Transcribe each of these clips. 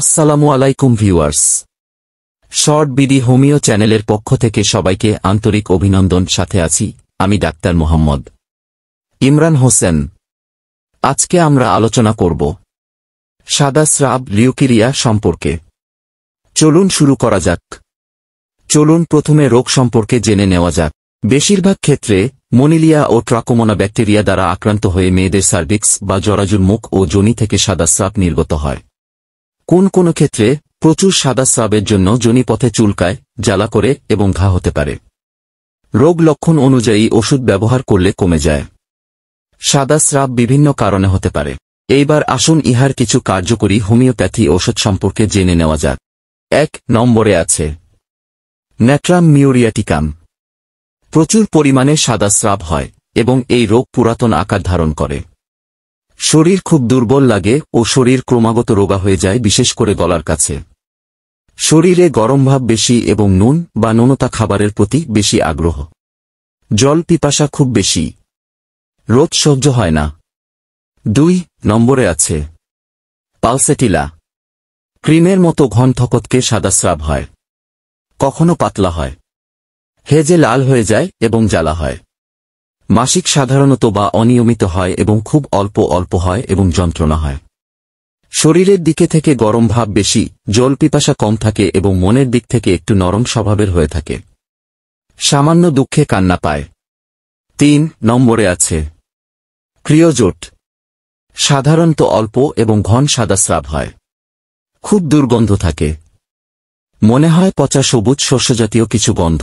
আসসালামু আলাইকুম viewers short BD homeo চ্যানেলের পক্ষ থেকে সবাইকে আন্তরিক অভিনন্দন সাথে আছি আমি ডাক্তার মোহাম্মদ ইমরান হোসেন আজকে আমরা আলোচনা করব সাদা স্রাব লিউকিরিয়া সম্পর্কে চলুন শুরু করা যাক চলুন প্রথমে রোগ সম্পর্কে জেনে নেওয়া যাক বেশিরভাগ ক্ষেত্রে মনিলিয়া ও ট্রাকোমোনা ব্যাকটেরিয়া দ্বারা আক্রান্ত হয়ে মেয়েদের সার্ভিক্স বা জরাজুর মুখ ও জনি থেকে সাদা স্রাব নির্গত হয় কোন কোন ক্ষেত্রে প্রচুর সাদা স্রাবের জন্য জনিপথে চুলকায় জ্বালা করে এবং ঘা হতে পারে রোগ লক্ষণ অনুযায়ী ওষুধ ব্যবহার করলে কমে যায় সাদা স্রাব বিভিন্ন কারণে হতে পারে এইবার আসুন ইহার কিছু কার্যকরী হোমিওপ্যাথি ওষুধ সম্পর্কে জেনে নেওয়া যাক এক নম্বরে আছে ন্যাট্রাম মিউরিয়াটিকাম প্রচুর পরিমাণে সাদা স্রাব হয় এবং এই রোগ পুরাতন আকার ধারণ করে শরীর খুব দুর্বল লাগে ও শরীর ক্রমাগত রোগা হয়ে যায় বিশেষ করে গলার কাছে শরীরে গরম ভাব বেশি এবং নুন বা নুনতা খাবারের প্রতি বেশি আগ্রহ জল পিপাসা খুব বেশি রোদ সহ্য হয় না দুই নম্বরে আছে পালসেটিলা ক্রিমের মতো ঘন থকতকে সাদা স্রাব হয় কখনো পাতলা হয় হেজে লাল হয়ে যায় এবং জ্বালা হয় মাসিক সাধারণত বা অনিয়মিত হয় এবং খুব অল্প অল্প হয় এবং যন্ত্রণা হয় শরীরের দিকে থেকে গরম ভাব বেশি জল পিপাসা কম থাকে এবং মনের দিক থেকে একটু নরম স্বভাবের হয়ে থাকে সামান্য দুঃখে কান্না পায় তিন নম্বরে আছে ক্রিয়জোট সাধারণত অল্প এবং ঘন সাদা স্রাব হয় খুব দুর্গন্ধ থাকে মনে হয় পচা সবুজ শস্যজাতীয় কিছু গন্ধ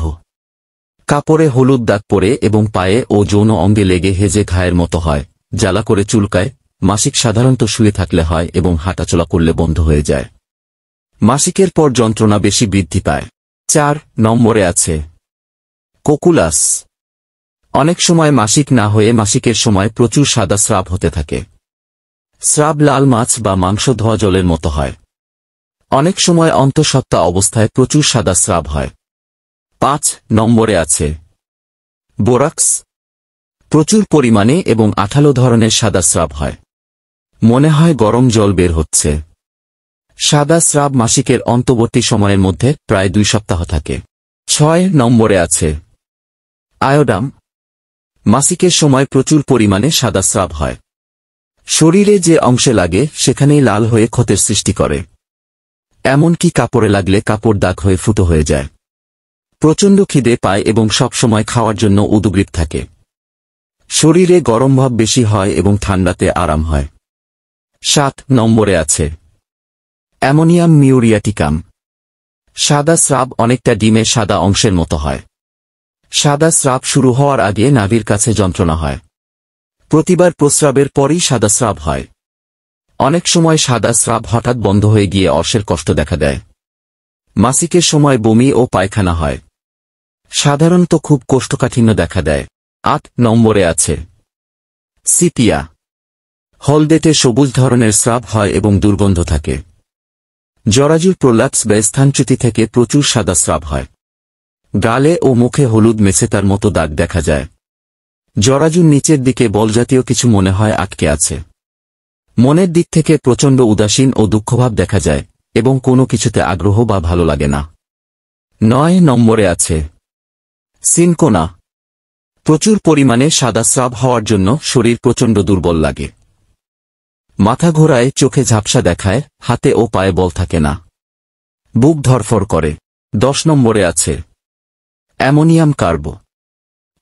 কাপড়ে হলুদ দাগ পরে এবং পায়ে ও যৌন অঙ্গে লেগে হেজে ঘায়ের মতো হয় জ্বালা করে চুলকায় মাসিক সাধারণত শুয়ে থাকলে হয় এবং হাঁটাচলা করলে বন্ধ হয়ে যায় মাসিকের পর যন্ত্রণা বেশি বৃদ্ধি পায় চার নম্বরে আছে কোকুলাস অনেক সময় মাসিক না হয়ে মাসিকের সময় প্রচুর সাদা স্রাব হতে থাকে স্রাব লাল মাছ বা মাংস ধোয়া জলের মতো হয় অনেক সময় অন্তঃসত্ত্বা অবস্থায় প্রচুর সাদা স্রাব হয় পাঁচ নম্বরে আছে বোরাক্স প্রচুর পরিমাণে এবং আঠালো ধরনের সাদা স্রাব হয় মনে হয় গরম জল বের হচ্ছে সাদা স্রাব মাসিকের অন্তবর্তী সময়ের মধ্যে প্রায় দুই সপ্তাহ থাকে ছয় নম্বরে আছে আয়োডাম মাসিকের সময় প্রচুর পরিমাণে সাদা স্রাব হয় শরীরে যে অংশে লাগে সেখানেই লাল হয়ে ক্ষতের সৃষ্টি করে এমনকি কাপড়ে লাগলে কাপড় দাগ হয়ে ফুটো হয়ে যায় প্রচণ্ড খিদে পায় এবং সবসময় খাওয়ার জন্য উদগ্রীব থাকে শরীরে গরম ভাব বেশি হয় এবং ঠান্ডাতে আরাম হয় সাত নম্বরে আছে অ্যামোনিয়াম মিউরিয়াটিকাম সাদা স্রাব অনেকটা ডিমের সাদা অংশের মতো হয় সাদা স্রাব শুরু হওয়ার আগে নাভির কাছে যন্ত্রণা হয় প্রতিবার প্রস্রাবের পরেই সাদা স্রাব হয় অনেক সময় সাদা স্রাব হঠাৎ বন্ধ হয়ে গিয়ে অর্শের কষ্ট দেখা দেয় মাসিকের সময় বমি ও পায়খানা হয় সাধারণত খুব কোষ্ঠকাঠিন্য দেখা দেয় আট নম্বরে আছে সিপিয়া হলদেতে সবুজ ধরনের স্রাব হয় এবং দুর্গন্ধ থাকে জরাজুর প্রলাপস বা স্থানচ্যুতি থেকে প্রচুর সাদা স্রাব হয় গালে ও মুখে হলুদ মেছে তার মতো দাগ দেখা যায় জরাজুর নিচের দিকে বলজাতীয় কিছু মনে হয় আটকে আছে মনের দিক থেকে প্রচণ্ড উদাসীন ও দুঃখভাব দেখা যায় এবং কোনো কিছুতে আগ্রহ বা ভালো লাগে না নয় নম্বরে আছে সিনকোনা প্রচুর পরিমাণে সাদা স্রাব হওয়ার জন্য শরীর প্রচণ্ড দুর্বল লাগে মাথা ঘোরায় চোখে ঝাপসা দেখায় হাতে ও পায়ে বল থাকে না বুক ধরফর করে দশ নম্বরে আছে অ্যামোনিয়াম কার্ব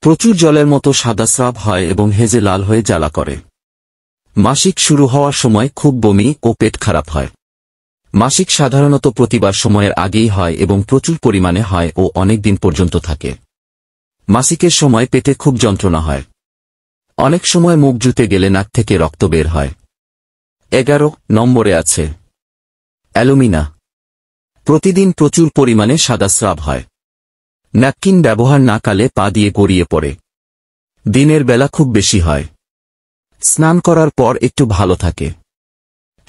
প্রচুর জলের মতো সাদা স্রাব হয় এবং হেজে লাল হয়ে জ্বালা করে মাসিক শুরু হওয়ার সময় খুব বমি ও পেট খারাপ হয় মাসিক সাধারণত প্রতিবার সময়ের আগেই হয় এবং প্রচুর পরিমাণে হয় ও অনেক দিন পর্যন্ত থাকে মাসিকের সময় পেটে খুব যন্ত্রণা হয় অনেক সময় মুখ জুতে গেলে নাক থেকে রক্ত বের হয় এগারো নম্বরে আছে অ্যালুমিনা প্রতিদিন প্রচুর পরিমাণে সাদা স্রাব হয় ন্যাপকিন ব্যবহার না কালে পা দিয়ে গড়িয়ে পড়ে দিনের বেলা খুব বেশি হয় স্নান করার পর একটু ভালো থাকে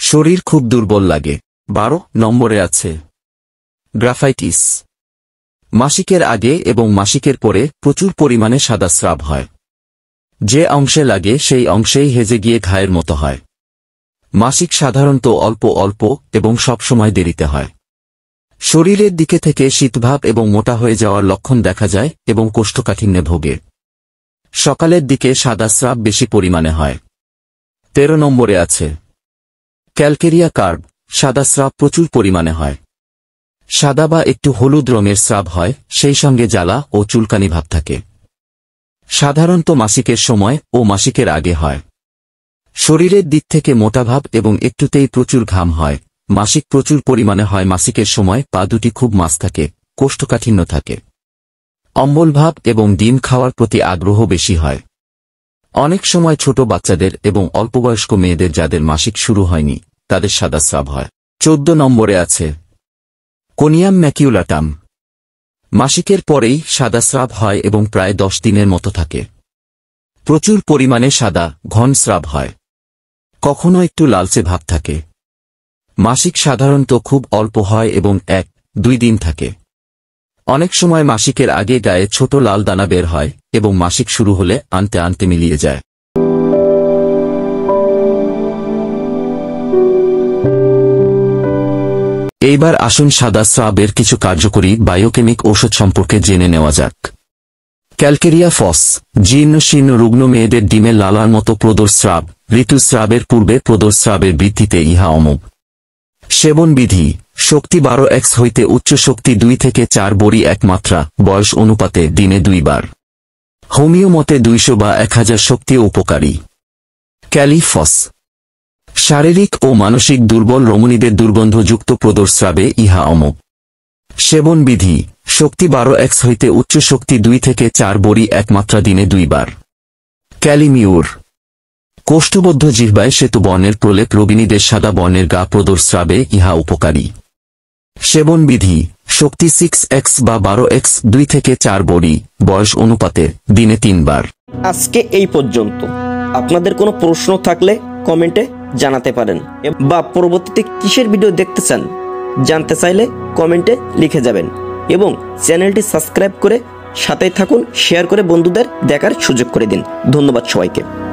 শরীর খুব দুর্বল লাগে বারো নম্বরে আছে গ্রাফাইটিস মাসিকের আগে এবং মাসিকের পরে প্রচুর পরিমাণে সাদা স্রাব হয় যে অংশে লাগে সেই অংশেই হেজে গিয়ে ঘায়ের মতো হয় মাসিক সাধারণত অল্প অল্প এবং সবসময় দেরিতে হয় শরীরের দিকে থেকে শীতভাব এবং মোটা হয়ে যাওয়ার লক্ষণ দেখা যায় এবং কোষ্ঠকাঠিন্যে ভোগে সকালের দিকে সাদা স্রাব বেশি পরিমাণে হয় তেরো নম্বরে আছে ক্যালকেরিয়া কার্ব সাদা স্রাব প্রচুর পরিমাণে হয় সাদা বা একটু হলুদ রঙের স্রাব হয় সেই সঙ্গে জ্বালা ও চুলকানি ভাব থাকে সাধারণত মাসিকের সময় ও মাসিকের আগে হয় শরীরের দিক থেকে মোটাভাব এবং একটুতেই প্রচুর ঘাম হয় মাসিক প্রচুর পরিমাণে হয় মাসিকের সময় পা দুটি খুব মাছ থাকে কোষ্ঠকাঠিন্য থাকে অম্বলভাব এবং ডিম খাওয়ার প্রতি আগ্রহ বেশি হয় অনেক সময় ছোট বাচ্চাদের এবং অল্পবয়স্ক মেয়েদের যাদের মাসিক শুরু হয়নি তাদের সাদা স্রাব হয় চোদ্দ নম্বরে আছে কোনিয়াম ম্যাকিউলাটাম মাসিকের পরেই সাদা স্রাব হয় এবং প্রায় দশ দিনের মতো থাকে প্রচুর পরিমাণে সাদা ঘন স্রাব হয় কখনো একটু লালচে ভাব থাকে মাসিক সাধারণত খুব অল্প হয় এবং এক দুই দিন থাকে অনেক সময় মাসিকের আগে গায়ে ছোট লাল দানা বের হয় এবং মাসিক শুরু হলে আনতে আনতে মিলিয়ে যায় এইবার আসুন সাদা স্রাবের কিছু কার্যকরী বায়োকেমিক ওষুধ সম্পর্কে জেনে নেওয়া যাক ক্যালকেরিয়া ফস জীর্ণ শীর্ণ রুগ্ন মেয়েদের ডিমে লালার মতো স্রাব ঋতুস্রাবের পূর্বে স্রাবের বৃদ্ধিতে ইহা অমুক সেবন বিধি শক্তি বারো এক্স হইতে উচ্চ শক্তি দুই থেকে চার বড়ি একমাত্রা বয়স অনুপাতে দিনে দুইবার হোমিও মতে দুইশো বা এক হাজার শক্তি উপকারী ক্যালিফস শারীরিক ও মানসিক দুর্বল রমণীদের দুর্গন্ধযুক্ত প্রদর্শাবে ইহা অম সেবনবিধি শক্তি বারো এক্স হইতে উচ্চ শক্তি দুই থেকে চার বড়ি একমাত্রা দিনে দুইবার ক্যালিমিউর কোষ্ঠবদ্ধ জিহ্বায় সেতু বর্ণের প্রলেপ রবিনীদের সাদা বর্ণের গা প্রদর্শাবে ইহা উপকারী সেবনবিধি শক্তি সিক্স এক্স বা বারো এক্স দুই থেকে চার বড়ি বয়স অনুপাতে দিনে তিনবার আজকে এই পর্যন্ত আপনাদের কোনো প্রশ্ন থাকলে কমেন্টে জানাতে পারেন বা পরবর্তীতে কিসের ভিডিও দেখতে চান জানতে চাইলে কমেন্টে লিখে যাবেন এবং চ্যানেলটি সাবস্ক্রাইব করে সাথে থাকুন শেয়ার করে বন্ধুদের দেখার সুযোগ করে দিন ধন্যবাদ সবাইকে